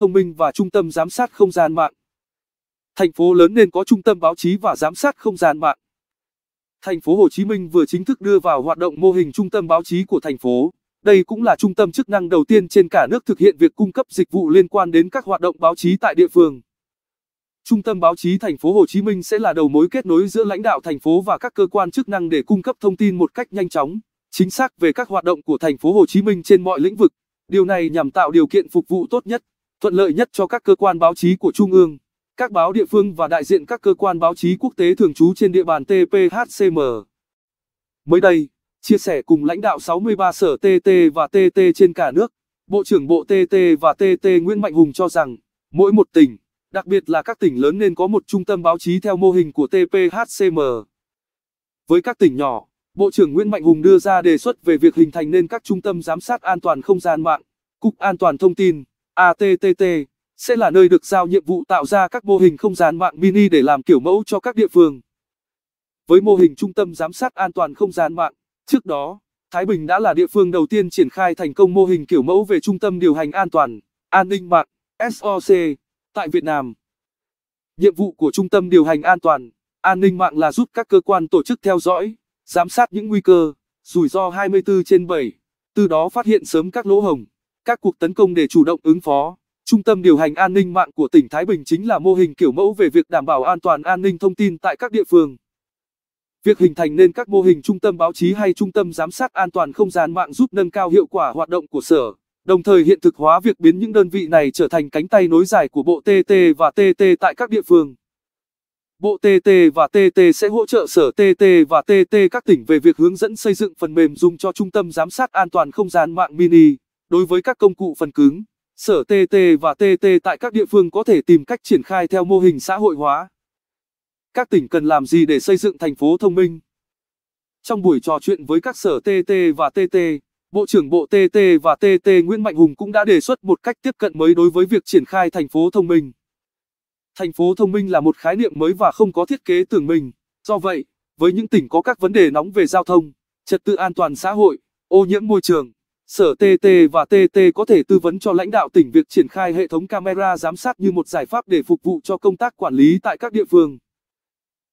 thông minh và trung tâm giám sát không gian mạng. Thành phố lớn nên có trung tâm báo chí và giám sát không gian mạng. Thành phố Hồ Chí Minh vừa chính thức đưa vào hoạt động mô hình trung tâm báo chí của thành phố. Đây cũng là trung tâm chức năng đầu tiên trên cả nước thực hiện việc cung cấp dịch vụ liên quan đến các hoạt động báo chí tại địa phương. Trung tâm báo chí thành phố Hồ Chí Minh sẽ là đầu mối kết nối giữa lãnh đạo thành phố và các cơ quan chức năng để cung cấp thông tin một cách nhanh chóng, chính xác về các hoạt động của thành phố Hồ Chí Minh trên mọi lĩnh vực. Điều này nhằm tạo điều kiện phục vụ tốt nhất thuận lợi nhất cho các cơ quan báo chí của Trung ương, các báo địa phương và đại diện các cơ quan báo chí quốc tế thường trú trên địa bàn TPHCM. Mới đây, chia sẻ cùng lãnh đạo 63 sở TT và TT trên cả nước, Bộ trưởng Bộ TT và TT Nguyễn Mạnh Hùng cho rằng, mỗi một tỉnh, đặc biệt là các tỉnh lớn nên có một trung tâm báo chí theo mô hình của TPHCM. Với các tỉnh nhỏ, Bộ trưởng Nguyễn Mạnh Hùng đưa ra đề xuất về việc hình thành nên các trung tâm giám sát an toàn không gian mạng, Cục An toàn Thông tin. ATTT sẽ là nơi được giao nhiệm vụ tạo ra các mô hình không gian mạng mini để làm kiểu mẫu cho các địa phương. Với mô hình trung tâm giám sát an toàn không gian mạng, trước đó, Thái Bình đã là địa phương đầu tiên triển khai thành công mô hình kiểu mẫu về trung tâm điều hành an toàn, an ninh mạng SOC tại Việt Nam. Nhiệm vụ của trung tâm điều hành an toàn, an ninh mạng là giúp các cơ quan tổ chức theo dõi, giám sát những nguy cơ, rủi ro 24 trên 7, từ đó phát hiện sớm các lỗ hồng các cuộc tấn công để chủ động ứng phó, Trung tâm điều hành an ninh mạng của tỉnh Thái Bình chính là mô hình kiểu mẫu về việc đảm bảo an toàn an ninh thông tin tại các địa phương. Việc hình thành nên các mô hình trung tâm báo chí hay trung tâm giám sát an toàn không gian mạng giúp nâng cao hiệu quả hoạt động của sở, đồng thời hiện thực hóa việc biến những đơn vị này trở thành cánh tay nối dài của Bộ TT và TT tại các địa phương. Bộ TT và TT sẽ hỗ trợ Sở TT và TT các tỉnh về việc hướng dẫn xây dựng phần mềm dùng cho Trung tâm Giám sát An toàn Không gian mạng Mini đối với các công cụ phần cứng, Sở TT và TT tại các địa phương có thể tìm cách triển khai theo mô hình xã hội hóa. Các tỉnh cần làm gì để xây dựng thành phố thông minh? Trong buổi trò chuyện với các sở TT và TT, Bộ trưởng Bộ TT và TT Nguyễn Mạnh Hùng cũng đã đề xuất một cách tiếp cận mới đối với việc triển khai thành phố thông minh. Thành phố thông minh là một khái niệm mới và không có thiết kế tưởng mình, do vậy, với những tỉnh có các vấn đề nóng về giao thông, trật tự an toàn xã hội, ô nhiễm môi trường, Sở TT và TT có thể tư vấn cho lãnh đạo tỉnh việc triển khai hệ thống camera giám sát như một giải pháp để phục vụ cho công tác quản lý tại các địa phương.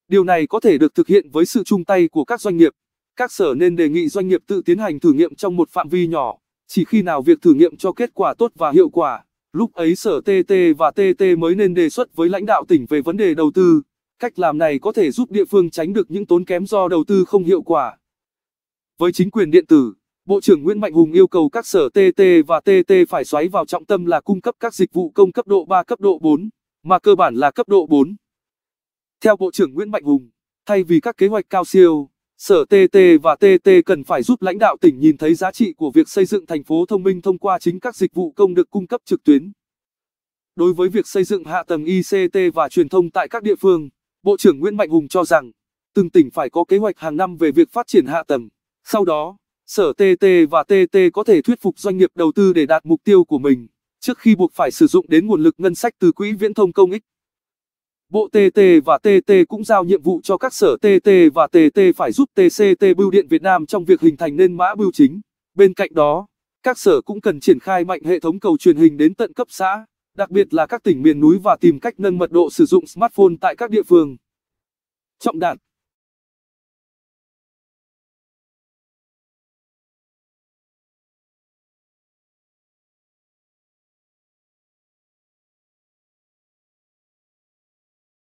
Điều này có thể được thực hiện với sự chung tay của các doanh nghiệp. Các sở nên đề nghị doanh nghiệp tự tiến hành thử nghiệm trong một phạm vi nhỏ, chỉ khi nào việc thử nghiệm cho kết quả tốt và hiệu quả, lúc ấy sở TT và TT mới nên đề xuất với lãnh đạo tỉnh về vấn đề đầu tư. Cách làm này có thể giúp địa phương tránh được những tốn kém do đầu tư không hiệu quả. Với chính quyền điện tử Bộ trưởng Nguyễn Mạnh Hùng yêu cầu các sở TT và TT phải xoáy vào trọng tâm là cung cấp các dịch vụ công cấp độ 3 cấp độ 4, mà cơ bản là cấp độ 4. Theo Bộ trưởng Nguyễn Mạnh Hùng, thay vì các kế hoạch cao siêu, Sở TT và TT cần phải giúp lãnh đạo tỉnh nhìn thấy giá trị của việc xây dựng thành phố thông minh thông qua chính các dịch vụ công được cung cấp trực tuyến. Đối với việc xây dựng hạ tầng ICT và truyền thông tại các địa phương, Bộ trưởng Nguyễn Mạnh Hùng cho rằng, từng tỉnh phải có kế hoạch hàng năm về việc phát triển hạ tầng. Sau đó, Sở TT và TT có thể thuyết phục doanh nghiệp đầu tư để đạt mục tiêu của mình, trước khi buộc phải sử dụng đến nguồn lực ngân sách từ quỹ viễn thông công ích. Bộ TT và TT cũng giao nhiệm vụ cho các sở TT và TT phải giúp TCT Bưu điện Việt Nam trong việc hình thành nên mã bưu chính. Bên cạnh đó, các sở cũng cần triển khai mạnh hệ thống cầu truyền hình đến tận cấp xã, đặc biệt là các tỉnh miền núi và tìm cách nâng mật độ sử dụng smartphone tại các địa phương. Trọng đạt